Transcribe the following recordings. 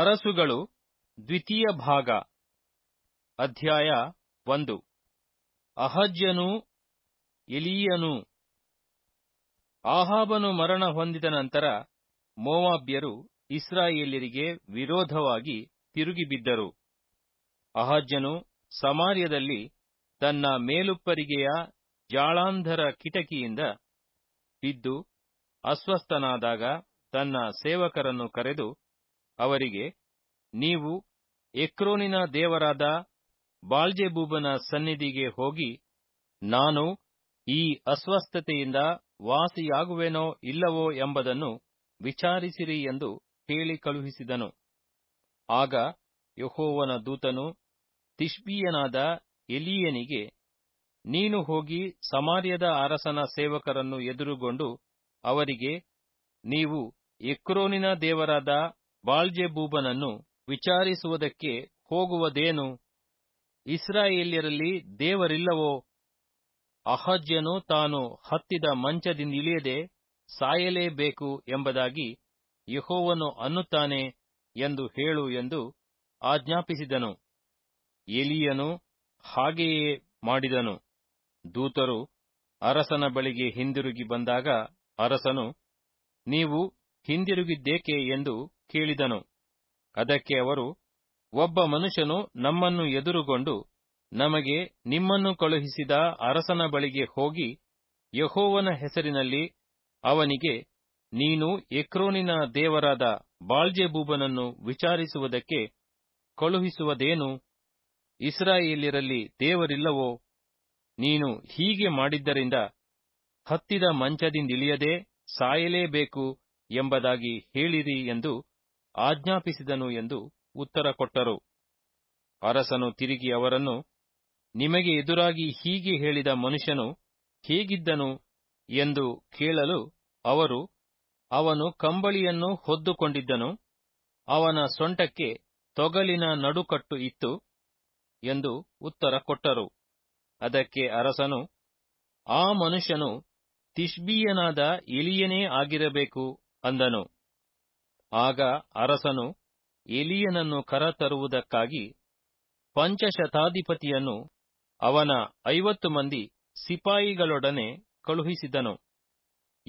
ಅರಸುಗಳು ದ್ವಿತೀಯ ಭಾಗ ಅಧ್ಯಾಯ ಒಂದು ಅಹಜ್ಯನು ಎಲಿಯನು ಆಹಾಬನು ಮರಣ ಹೊಂದಿದ ನಂತರ ಮೋವಾಬ್ಯರು ಇಸ್ರಾಯೇಲರಿಗೆ ವಿರೋಧವಾಗಿ ತಿರುಗಿಬಿದ್ದರು ಅಹಜ್ಯನು ಸಮಾರ್ಯದಲ್ಲಿ ತನ್ನ ಮೇಲುಪ್ಪರಿಗೆಯ ಜಾಳಾಂಧರ ಕಿಟಕಿಯಿಂದ ಬಿದ್ದು ಅಸ್ವಸ್ಥನಾದಾಗ ತನ್ನ ಸೇವಕರನ್ನು ಕರೆದು ಅವರಿಗೆ ನೀವು ಎಕ್ರೋನಿನ ದೇವರಾದ ಬಾಳ್ಜೆಬೂಬನ ಸನ್ನಿಧಿಗೆ ಹೋಗಿ ನಾನು ಈ ಅಸ್ವಸ್ಥತೆಯಿಂದ ವಾಸಿಯಾಗುವೆನೋ ಇಲ್ಲವೋ ಎಂಬುದನ್ನು ವಿಚಾರಿಸಿರಿ ಎಂದು ಹೇಳಿ ಕಳುಹಿಸಿದನು ಆಗ ಯಹೋವನ ದೂತನು ತಿಷ್ಬೀಯನಾದ ಎಲಿಯನಿಗೆ ನೀನು ಹೋಗಿ ಸಮಾರ್ಯದ ಅರಸನ ಸೇವಕರನ್ನು ಎದುರುಗೊಂಡು ಅವರಿಗೆ ನೀವು ಎಕ್ರೋನಿನ ದೇವರಾದ ಬೂಬನನ್ನು ವಿಚಾರಿಸುವುದಕ್ಕೆ ಹೋಗುವುದೇನು ಇಸ್ರಾಯೇಲ್ಯರಲ್ಲಿ ದೇವರಿಲ್ಲವೋ ಅಹಜ್ಯನು ತಾನು ಹತ್ತಿದ ಮಂಚದಿಂದಿಳಿಯದೆ ಸಾಯಲೇಬೇಕು ಎಂಬುದಾಗಿ ಯಹೋವನು ಅನ್ನುತ್ತಾನೆ ಎಂದು ಹೇಳು ಎಂದು ಆಜ್ಞಾಪಿಸಿದನು ಎಲಿಯನು ಹಾಗೆಯೇ ಮಾಡಿದನು ದೂತರು ಅರಸನ ಬಳಿಗೆ ಹಿಂದಿರುಗಿ ಬಂದಾಗ ಅರಸನು ನೀವು ಹಿಂದಿರುಗಿದ್ದೇಕೆ ಎಂದು ಕೇಳಿದನು ಅದಕ್ಕೆ ಅವರು ಒಬ್ಬ ಮನುಷ್ಯನು ನಮ್ಮನ್ನು ಎದುರುಗೊಂಡು ನಮಗೆ ನಿಮ್ಮನ್ನು ಕಳುಹಿಸಿದ ಅರಸನ ಬಳಿಗೆ ಹೋಗಿ ಯಹೋವನ ಹೆಸರಿನಲ್ಲಿ ಅವನಿಗೆ ನೀನು ಎಕ್ರೋನಿನ ದೇವರಾದ ಬಾಳ್ಜೆಬೂಬನನ್ನು ವಿಚಾರಿಸುವುದಕ್ಕೆ ಕಳುಹಿಸುವುದೇನು ಇಸ್ರಾಯೇಲಿರಲ್ಲಿ ದೇವರಿಲ್ಲವೋ ನೀನು ಹೀಗೆ ಮಾಡಿದ್ದರಿಂದ ಹತ್ತಿದ ಮಂಚದಿಂದಿಳಿಯದೆ ಸಾಯಲೇಬೇಕು ಎಂಬುದಾಗಿ ಹೇಳಿರಿ ಎಂದು ಆಜ್ಞಾಪಿಸಿದನು ಎಂದು ಉತ್ತರ ಕೊಟ್ಟರು ಅರಸನು ತಿರುಗಿ ಅವರನ್ನು ನಿಮಗೆ ಎದುರಾಗಿ ಹೀಗೆ ಹೇಳಿದ ಮನುಷ್ಯನು ಹೇಗಿದ್ದನು ಎಂದು ಕೇಳಲು ಅವರು ಅವನು ಕಂಬಳಿಯನ್ನು ಹೊದ್ದುಕೊಂಡಿದ್ದನು ಅವನ ಸೊಂಟಕ್ಕೆ ತೊಗಲಿನ ನಡುಕಟ್ಟು ಇತ್ತು ಎಂದು ಉತ್ತರ ಕೊಟ್ಟರು ಅದಕ್ಕೆ ಅರಸನು ಆ ಮನುಷ್ಯನು ತಿಷ್ಬೀಯನಾದ ಇಲಿಯನೇ ಆಗಿರಬೇಕು ಅಂದನು ಆಗ ಅರಸನು ಎಲಿಯನನ್ನು ಕರತರುವುದಕ್ಕಾಗಿ ಪಂಚಶತಾಧಿಪತಿಯನ್ನು ಅವನ ಐವತ್ತು ಮಂದಿ ಸಿಪಾಯಿಗಳೊಡನೆ ಕಳುಹಿಸಿದನು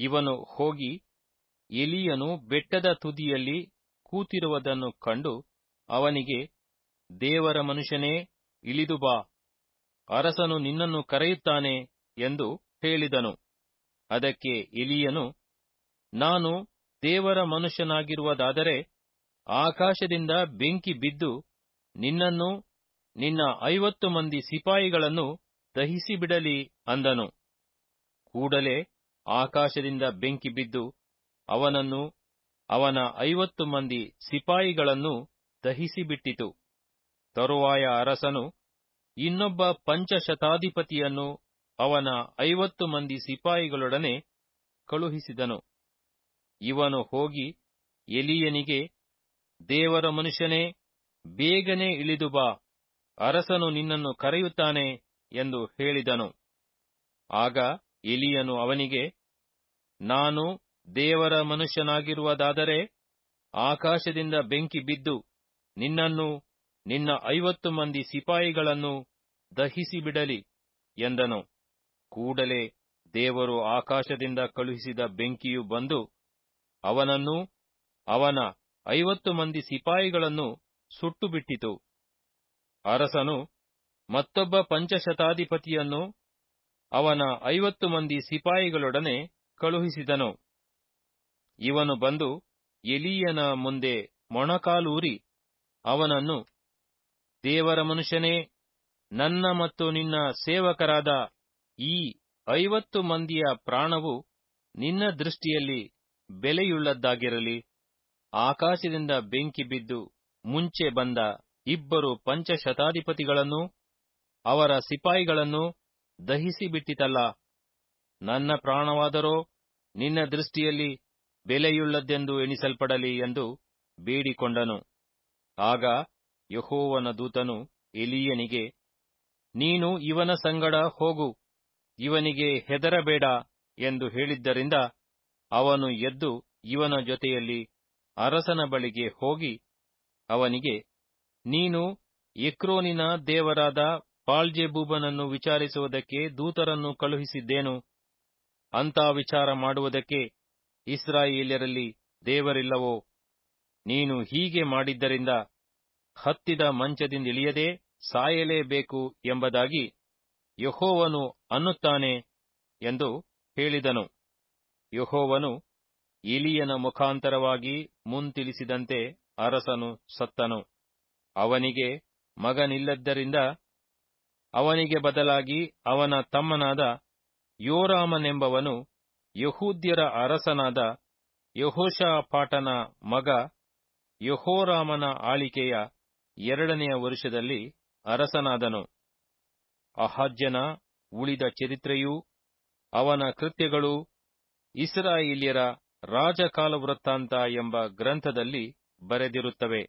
ಇವನು ಹೋಗಿ ಎಲಿಯನು ಬೆಟ್ಟದ ತುದಿಯಲ್ಲಿ ಕೂತಿರುವುದನ್ನು ಕಂಡು ಅವನಿಗೆ ದೇವರ ಮನುಷ್ಯನೇ ಇಳಿದು ಬಾ ಅರಸನು ನಿನ್ನನ್ನು ಕರೆಯುತ್ತಾನೆ ಎಂದು ಹೇಳಿದನು ಅದಕ್ಕೆ ಎಲಿಯನು ನಾನು ದೇವರ ಮನುಷ್ಯನಾಗಿರುವುದಾದರೆ ಆಕಾಶದಿಂದ ಬೆಂಕಿ ಬಿದ್ದು ನಿನ್ನನ್ನು ನಿನ್ನ ಐವತ್ತು ಮಂದಿ ಸಿಪಾಯಿಗಳನ್ನು ದಹಿಸಿಬಿಡಲಿ ಅಂದನು ಕೂಡಲೇ ಆಕಾಶದಿಂದ ಬೆಂಕಿ ಬಿದ್ದು ಅವನನ್ನು ಅವನ ಐವತ್ತು ಮಂದಿ ಸಿಪಾಯಿಗಳನ್ನು ದಹಿಸಿಬಿಟ್ಟಿತು ತರುವಾಯ ಅರಸನು ಇನ್ನೊಬ್ಬ ಪಂಚಶತಾಧಿಪತಿಯನ್ನು ಅವನ ಐವತ್ತು ಮಂದಿ ಸಿಪಾಯಿಗಳೊಡನೆ ಕಳುಹಿಸಿದನು ಇವನು ಹೋಗಿ ಎಲಿಯನಿಗೆ ದೇವರ ಮನುಷ್ಯನೇ ಬೇಗನೆ ಇಳಿದು ಬಾ ಅರಸನು ನಿನ್ನನ್ನು ಕರೆಯುತ್ತಾನೆ ಎಂದು ಹೇಳಿದನು ಆಗ ಎಲಿಯನು ಅವನಿಗೆ ನಾನು ದೇವರ ಮನುಷ್ಯನಾಗಿರುವುದಾದರೆ ಆಕಾಶದಿಂದ ಬೆಂಕಿ ಬಿದ್ದು ನಿನ್ನನ್ನು ನಿನ್ನ ಐವತ್ತು ಮಂದಿ ಸಿಪಾಯಿಗಳನ್ನು ದಹಿಸಿಬಿಡಲಿ ಎಂದನು ಕೂಡಲೇ ದೇವರು ಆಕಾಶದಿಂದ ಕಳುಹಿಸಿದ ಬೆಂಕಿಯು ಬಂದು ಅವನನ್ನು ಅವನ ಐವತ್ತು ಮಂದಿ ಸಿಪಾಯಿಗಳನ್ನು ಸುಟ್ಟುಬಿಟ್ಟಿತು ಅರಸನು ಮತ್ತೊಬ್ಬ ಪಂಚಶತಾಧಿಪತಿಯನ್ನು ಅವನ ಐವತ್ತು ಮಂದಿ ಸಿಪಾಯಿಗಳೊಡನೆ ಕಳುಹಿಸಿದನು ಇವನು ಬಂದು ಎಲಿಯನ ಮುಂದೆ ಮೊಣಕಾಲೂರಿ ಅವನನ್ನು ದೇವರ ಮನುಷ್ಯನೇ ನನ್ನ ಮತ್ತು ನಿನ್ನ ಸೇವಕರಾದ ಈ ಐವತ್ತು ಮಂದಿಯ ಪ್ರಾಣವು ನಿನ್ನ ದೃಷ್ಟಿಯಲ್ಲಿ ಬೆಲೆಯುಳ್ಳದ್ದಾಗಿರಲಿ ಆಕಾಶದಿಂದ ಬೆಂಕಿ ಬಿದ್ದು ಮುಂಚೆ ಬಂದ ಇಬ್ಬರು ಪಂಚಶತಾಧಿಪತಿಗಳನ್ನು ಅವರ ಸಿಪಾಯಿಗಳನ್ನು ದಹಿಸಿಬಿಟ್ಟಿತಲ್ಲ ನನ್ನ ಪ್ರಾಣವಾದರೋ ನಿನ್ನ ದೃಷ್ಟಿಯಲ್ಲಿ ಬೆಲೆಯುಳ್ಳದ್ದೆಂದು ಎಣಿಸಲ್ಪಡಲಿ ಎಂದು ಬೇಡಿಕೊಂಡನು ಆಗ ಯಹೋವನ ದೂತನು ಎಲಿಯನಿಗೆ ನೀನು ಇವನ ಸಂಗಡ ಹೋಗು ಇವನಿಗೆ ಹೆದರಬೇಡ ಎಂದು ಹೇಳಿದ್ದರಿಂದ ಅವನು ಎದ್ದು ಇವನ ಜೊತೆಯಲ್ಲಿ ಅರಸನ ಬಳಿಗೆ ಹೋಗಿ ಅವನಿಗೆ ನೀನು ಎಕ್ರೋನಿನ ದೇವರಾದ ಪಾಳ್ಜೆಬೂಬನನ್ನು ವಿಚಾರಿಸುವುದಕ್ಕೆ ದೂತರನ್ನು ಕಳುಹಿಸಿದ್ದೇನು ಅಂತ ವಿಚಾರ ಮಾಡುವುದಕ್ಕೆ ಇಸ್ರಾಯೇಲ್ಯರಲ್ಲಿ ದೇವರಿಲ್ಲವೋ ನೀನು ಹೀಗೆ ಮಾಡಿದ್ದರಿಂದ ಹತ್ತಿದ ಮಂಚದಿಂದ ಸಾಯಲೇಬೇಕು ಎಂಬುದಾಗಿ ಯಹೋವನು ಅನ್ನುತ್ತಾನೆ ಎಂದು ಹೇಳಿದನು ಯಹೋವನು ಇಲಿಯನ ಮುಖಾಂತರವಾಗಿ ಮುಂತಿಳಿಸಿದಂತೆ ಅರಸನು ಸತ್ತನು ಅವನಿಗೆ ಮಗನಿಲ್ಲದ್ದರಿಂದ ಅವನಿಗೆ ಬದಲಾಗಿ ಅವನ ತಮ್ಮನಾದ ಯೋರಾಮನೆಂಬವನು ಯಹೂದ್ಯರ ಅರಸನಾದ ಯಹೋಷಾಪಾಟನ ಮಗ ಯಹೋರಾಮನ ಆಳಿಕೆಯ ಎರಡನೆಯ ವರ್ಷದಲ್ಲಿ ಅರಸನಾದನು ಅಹಾಜ್ಯನ ಉಳಿದ ಚರಿತ್ರೆಯೂ ಅವನ ಕೃತ್ಯಗಳು ಇಸ್ರಾಯಿಲ್ಯರ ವೃತ್ತಾಂತ ಎಂಬ ಗ್ರಂಥದಲ್ಲಿ ಬರೆದಿರುತ್ತವೆ